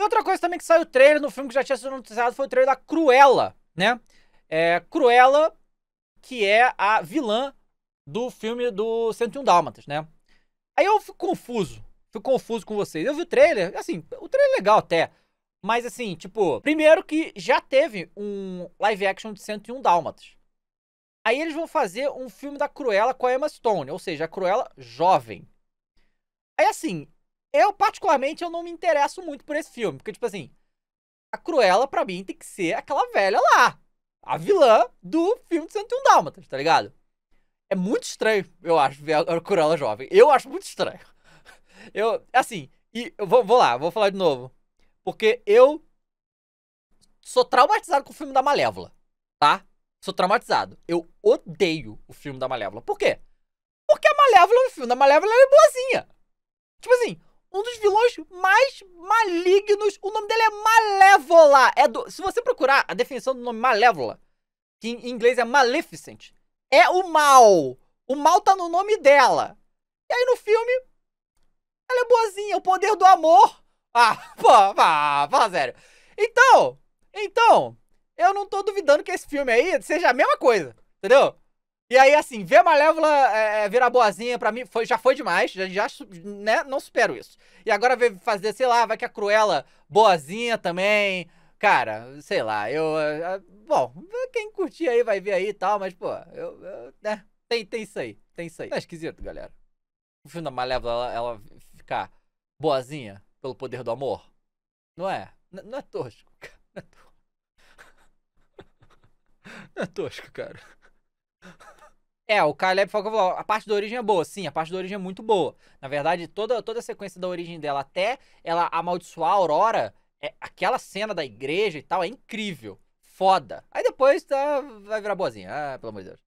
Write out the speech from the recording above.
E outra coisa também que saiu o trailer no filme que já tinha sido anunciado foi o trailer da Cruella, né? É, Cruella, que é a vilã do filme do 101 Dálmatas, né? Aí eu fico confuso, fico confuso com vocês. Eu vi o trailer, assim, o trailer é legal até. Mas assim, tipo, primeiro que já teve um live action de 101 Dálmatas. Aí eles vão fazer um filme da Cruella com a Emma Stone, ou seja, a Cruella jovem. Aí assim, eu, particularmente, eu não me interesso muito por esse filme. Porque, tipo assim, a Cruella, pra mim, tem que ser aquela velha lá. A vilã do filme de 101 Dálmatas, tá ligado? É muito estranho, eu acho, ver a Cruella jovem. Eu acho muito estranho. Eu, assim, e eu vou, vou lá, vou falar de novo. Porque eu sou traumatizado com o filme da Malévola, tá? Sou traumatizado. Eu odeio o filme da Malévola. Por quê? Porque a Malévola, no filme da Malévola, ela é boazinha um dos vilões mais malignos. O nome dele é Malévola. É do, se você procurar a definição do nome Malévola, que em inglês é Maleficent, é o mal. O mal tá no nome dela. E aí no filme, ela é boazinha, o poder do amor. Ah, pô, pá, fala sério. Então, então, eu não tô duvidando que esse filme aí seja a mesma coisa, entendeu? E aí, assim, ver Malévola é, é, virar boazinha pra mim foi, já foi demais, já, já né, não supero isso. E agora ver fazer, sei lá, vai que a Cruella boazinha também. Cara, sei lá, eu. É, é, bom, quem curtir aí vai ver aí e tal, mas, pô, eu. eu né, tem, tem isso aí, tem isso aí. Tá esquisito, galera. O filme da Malévola, ela, ela ficar boazinha pelo poder do amor. Não é? N não é tosco, cara. Não é tosco. Não é tosco, cara. É, o Caleb Falcão falou, a parte da origem é boa. Sim, a parte da origem é muito boa. Na verdade, toda, toda a sequência da origem dela, até ela amaldiçoar a Aurora, é, aquela cena da igreja e tal, é incrível. Foda. Aí depois tá, vai virar boazinha. Ah, pelo amor de Deus.